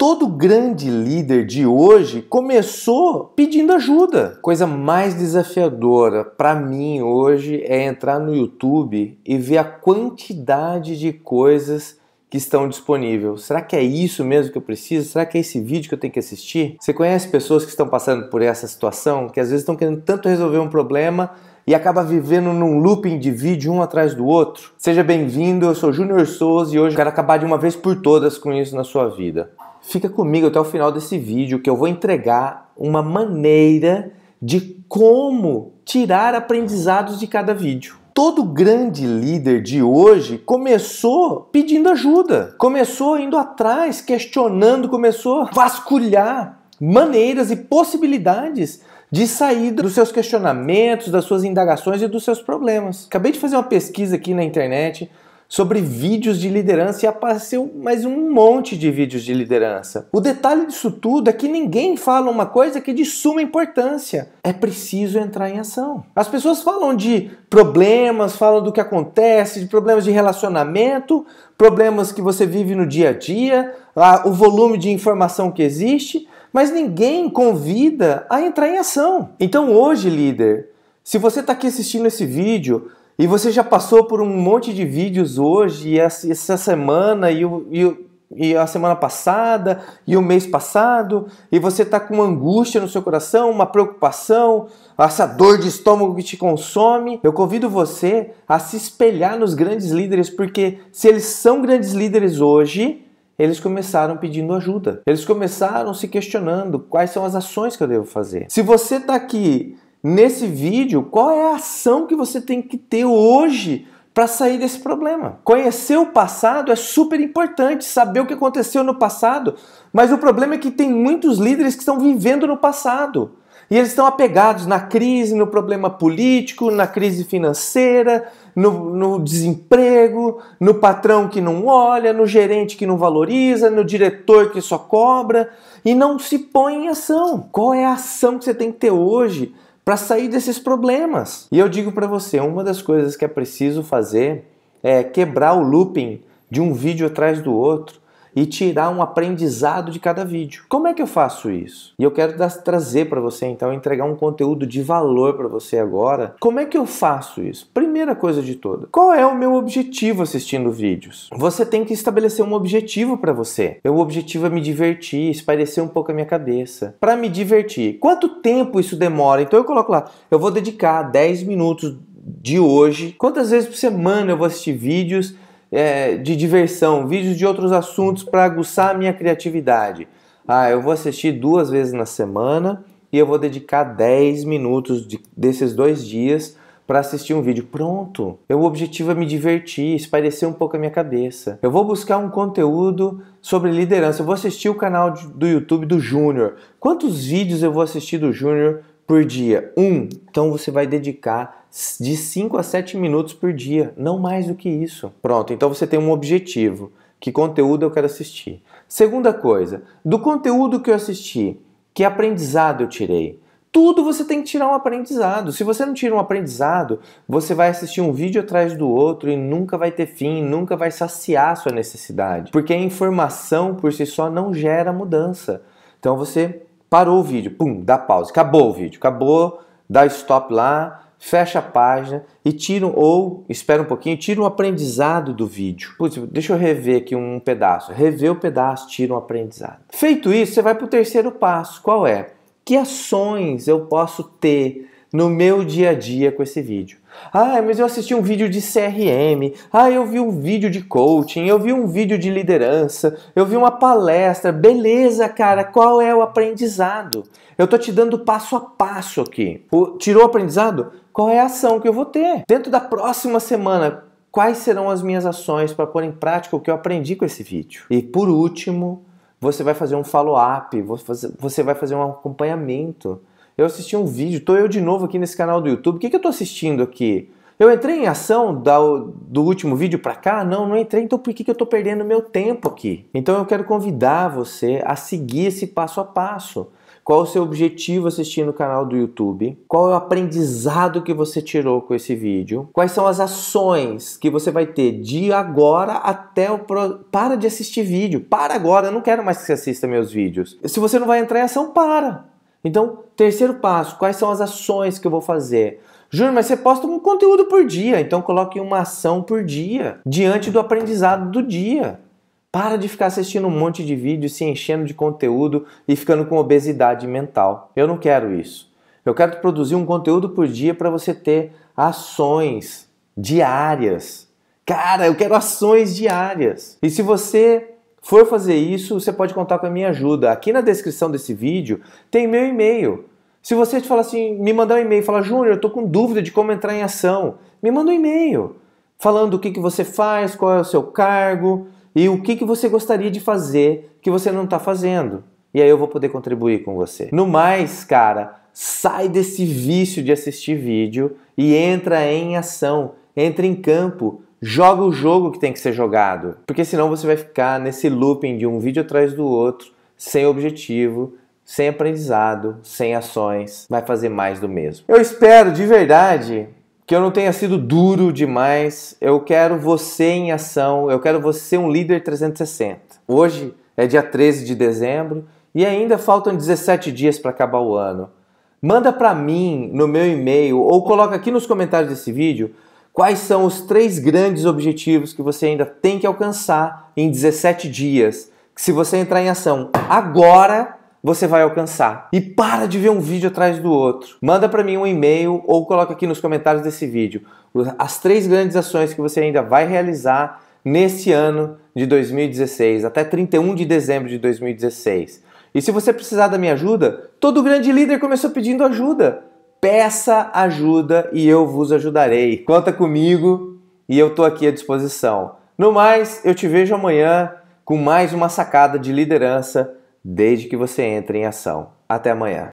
Todo grande líder de hoje começou pedindo ajuda. Coisa mais desafiadora para mim hoje é entrar no YouTube e ver a quantidade de coisas que estão disponíveis. Será que é isso mesmo que eu preciso? Será que é esse vídeo que eu tenho que assistir? Você conhece pessoas que estão passando por essa situação, que às vezes estão querendo tanto resolver um problema e acaba vivendo num looping de vídeo um atrás do outro? Seja bem-vindo, eu sou Júnior Souza e hoje quero acabar de uma vez por todas com isso na sua vida. Fica comigo até o final desse vídeo que eu vou entregar uma maneira de como tirar aprendizados de cada vídeo. Todo grande líder de hoje começou pedindo ajuda, começou indo atrás, questionando, começou a vasculhar maneiras e possibilidades de saída dos seus questionamentos, das suas indagações e dos seus problemas. Acabei de fazer uma pesquisa aqui na internet sobre vídeos de liderança e apareceu mais um monte de vídeos de liderança. O detalhe disso tudo é que ninguém fala uma coisa que é de suma importância. É preciso entrar em ação. As pessoas falam de problemas, falam do que acontece, de problemas de relacionamento, problemas que você vive no dia a dia, o volume de informação que existe, mas ninguém convida a entrar em ação. Então hoje, líder, se você está aqui assistindo esse vídeo, e você já passou por um monte de vídeos hoje, e essa semana, e, o, e, o, e a semana passada, e o mês passado, e você está com uma angústia no seu coração, uma preocupação, essa dor de estômago que te consome. Eu convido você a se espelhar nos grandes líderes, porque se eles são grandes líderes hoje, eles começaram pedindo ajuda. Eles começaram se questionando quais são as ações que eu devo fazer. Se você está aqui nesse vídeo qual é a ação que você tem que ter hoje para sair desse problema. Conhecer o passado é super importante, saber o que aconteceu no passado, mas o problema é que tem muitos líderes que estão vivendo no passado. E eles estão apegados na crise, no problema político, na crise financeira, no, no, desemprego, no patrão que não olha, no gerente que não valoriza, no diretor que só cobra e não se põe em ação. Qual é a ação que você tem que ter hoje para sair desses problemas. E eu digo para você, uma das coisas que é preciso fazer é quebrar o looping de um vídeo atrás do outro, e tirar um aprendizado de cada vídeo. Como é que eu faço isso? E eu quero trazer para você então entregar um conteúdo de valor para você agora. Como é que eu faço isso? Primeira coisa de toda, qual é o meu objetivo assistindo vídeos? Você tem que estabelecer um objetivo para você. O objetivo é me divertir, espairecer um pouco a minha cabeça. Para me divertir, quanto tempo isso demora? Então eu coloco lá, eu vou dedicar 10 minutos de hoje. Quantas vezes por semana eu vou assistir vídeos é, de diversão, vídeos de outros assuntos para aguçar a minha criatividade. Ah, eu vou assistir duas vezes na semana e eu vou dedicar 10 minutos de, desses dois dias para assistir um vídeo. Pronto! É o objetivo é me divertir, espairecer um pouco a minha cabeça. Eu vou buscar um conteúdo sobre liderança. Eu vou assistir o canal do YouTube do Júnior. Quantos vídeos eu vou assistir do Júnior por dia? Um. Então você vai dedicar de 5 a 7 minutos por dia, não mais do que isso. Pronto, então você tem um objetivo. Que conteúdo eu quero assistir? Segunda coisa, do conteúdo que eu assisti, que aprendizado eu tirei? Tudo você tem que tirar um aprendizado. Se você não tira um aprendizado, você vai assistir um vídeo atrás do outro e nunca vai ter fim, nunca vai saciar sua necessidade. Porque a informação por si só não gera mudança. Então você parou o vídeo, pum, dá pausa, acabou o vídeo, acabou, dá stop lá, fecha a página e tira ou espera um pouquinho, tira um aprendizado do vídeo. Putz, deixa eu rever aqui um pedaço. Rever o pedaço, tira um aprendizado. Feito isso, você vai para o terceiro passo. Qual é? Que ações eu posso ter no meu dia a dia com esse vídeo? Ah, mas eu assisti um vídeo de CRM. Ah, eu vi um vídeo de coaching. Eu vi um vídeo de liderança. Eu vi uma palestra. Beleza, cara. Qual é o aprendizado? Eu tô te dando passo a passo aqui. O, tirou o aprendizado? qual é a ação que eu vou ter. Dentro da próxima semana, quais serão as minhas ações para pôr em prática o que eu aprendi com esse vídeo. E por último, você vai fazer um follow-up, você vai fazer um acompanhamento. Eu assisti um vídeo, estou eu de novo aqui nesse canal do YouTube. O que, que eu estou assistindo aqui? Eu entrei em ação do último vídeo para cá? Não, não entrei, então por que, que eu estou perdendo meu tempo aqui? Então eu quero convidar você a seguir esse passo a passo. Qual o seu objetivo assistindo o canal do YouTube? Qual é o aprendizado que você tirou com esse vídeo? Quais são as ações que você vai ter de agora até o pro... para de assistir vídeo? Para agora, eu não quero mais que você assista meus vídeos. Se você não vai entrar em ação, para. Então, terceiro passo, quais são as ações que eu vou fazer? Júnior, mas você posta um conteúdo por dia, então coloque uma ação por dia diante do aprendizado do dia. Para de ficar assistindo um monte de vídeo, se enchendo de conteúdo e ficando com obesidade mental. Eu não quero isso. Eu quero produzir um conteúdo por dia para você ter ações diárias. Cara, eu quero ações diárias. E se você for fazer isso, você pode contar com a minha ajuda. Aqui na descrição desse vídeo tem meu e-mail. Se você te falar assim, me mandar um e-mail, falar, Júnior, eu tô com dúvida de como entrar em ação, me manda um e-mail falando o que, que você faz, qual é o seu cargo, e o que, que você gostaria de fazer que você não está fazendo. E aí eu vou poder contribuir com você. No mais, cara, sai desse vício de assistir vídeo e entra em ação, entra em campo, joga o jogo que tem que ser jogado. Porque senão você vai ficar nesse looping de um vídeo atrás do outro, sem objetivo, sem aprendizado, sem ações, vai fazer mais do mesmo. Eu espero de verdade que eu não tenha sido duro demais. Eu quero você em ação, eu quero você um líder 360. Hoje é dia 13 de dezembro e ainda faltam 17 dias para acabar o ano. Manda para mim no meu e-mail ou coloca aqui nos comentários desse vídeo quais são os três grandes objetivos que você ainda tem que alcançar em 17 dias. Que se você entrar em ação agora, você vai alcançar. E para de ver um vídeo atrás do outro. Manda para mim um e-mail ou coloca aqui nos comentários desse vídeo as três grandes ações que você ainda vai realizar nesse ano de 2016, até 31 de dezembro de 2016. E se você precisar da minha ajuda, todo grande líder começou pedindo ajuda. Peça ajuda e eu vos ajudarei. Conta comigo e eu estou aqui à disposição. No mais, eu te vejo amanhã com mais uma sacada de liderança desde que você entre em ação. Até amanhã.